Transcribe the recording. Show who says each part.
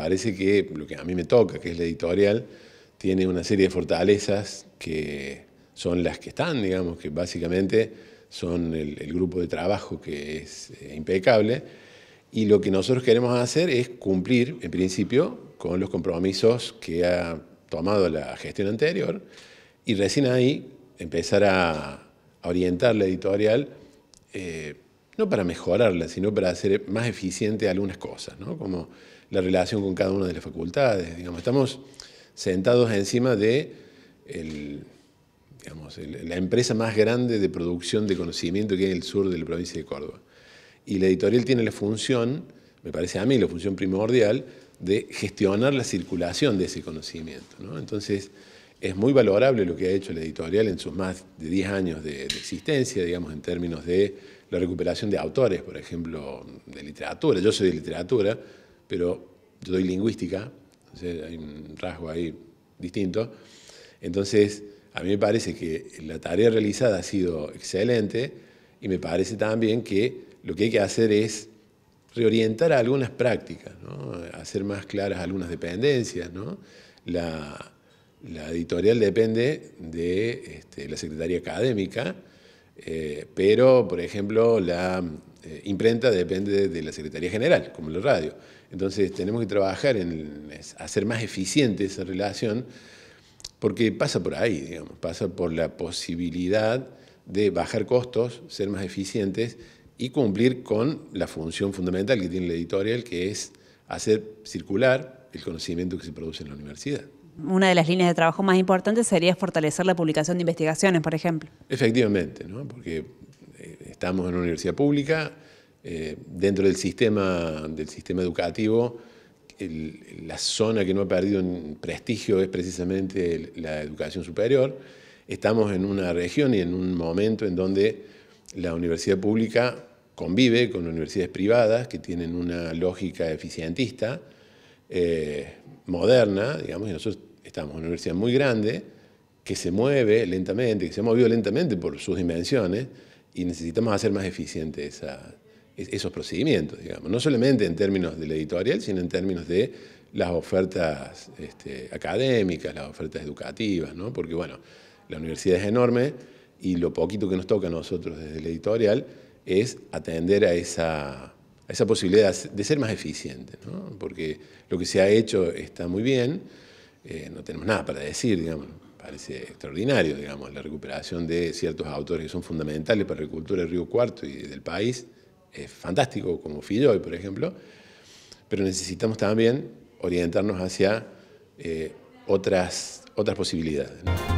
Speaker 1: parece que lo que a mí me toca, que es la editorial, tiene una serie de fortalezas que son las que están, digamos, que básicamente son el, grupo de trabajo que es eh, impecable. Y lo que nosotros queremos hacer es cumplir, en principio, con los compromisos que ha tomado la gestión anterior y recién ahí empezar a, orientar la editorial. Eh, no para mejorarla, sino para hacer más eficiente algunas cosas, ¿no? como la relación con cada una de las facultades. Digamos. Estamos sentados encima de la empresa más grande de producción de conocimiento que hay en el sur de la provincia de Córdoba. Y la editorial tiene la función, me parece a mí la función primordial, de gestionar la circulación de ese conocimiento. Entonces, es muy valorable lo que ha hecho la editorial en sus más de 10 años de, existencia, digamos, en términos de la recuperación de autores, por ejemplo, de literatura. Yo soy de literatura, pero yo doy lingüística, entonces hay un rasgo ahí distinto. Entonces, a mí me parece que la tarea realizada ha sido excelente y me parece también que lo que hay que hacer es reorientar algunas prácticas, hacer más claras algunas dependencias, la la editorial depende de este, la Secretaría Académica, eh, pero, por ejemplo, la eh, imprenta depende de la Secretaría General, como la radio. Entonces tenemos que trabajar en hacer más eficiente esa relación, porque pasa por ahí, digamos, pasa por la posibilidad de bajar costos, ser más eficientes y cumplir con la función fundamental que tiene la editorial, que es hacer circular el conocimiento que se produce en la universidad una de las líneas de trabajo más importantes sería fortalecer la publicación de investigaciones, por ejemplo. Efectivamente, ¿no? porque eh, estamos en una universidad pública, eh, dentro del sistema, del sistema educativo, la zona que no ha perdido prestigio es precisamente la educación superior. Estamos en una región y en un momento en donde la universidad pública convive con universidades privadas que tienen una lógica eficientista, eh, moderna, digamos, y nosotros estamos en una universidad muy grande que se mueve lentamente, que se ha movido lentamente por sus dimensiones y necesitamos hacer más eficientes esos procedimientos, digamos. No solamente en términos del editorial, sino en términos de las ofertas este, académicas, las ofertas educativas, ¿no? Porque, bueno, la universidad es enorme y lo poquito que nos toca a nosotros desde el editorial es atender a esa, a esa posibilidad de ser más eficiente, ¿no? Porque lo que se ha hecho está muy bien, eh, no tenemos nada para decir, digamos. Parece extraordinario, digamos, la recuperación de ciertos autores que son fundamentales para la cultura del Río Cuarto y del país. Es fantástico, como Filloy, por ejemplo. Pero necesitamos también orientarnos hacia eh, otras, otras posibilidades.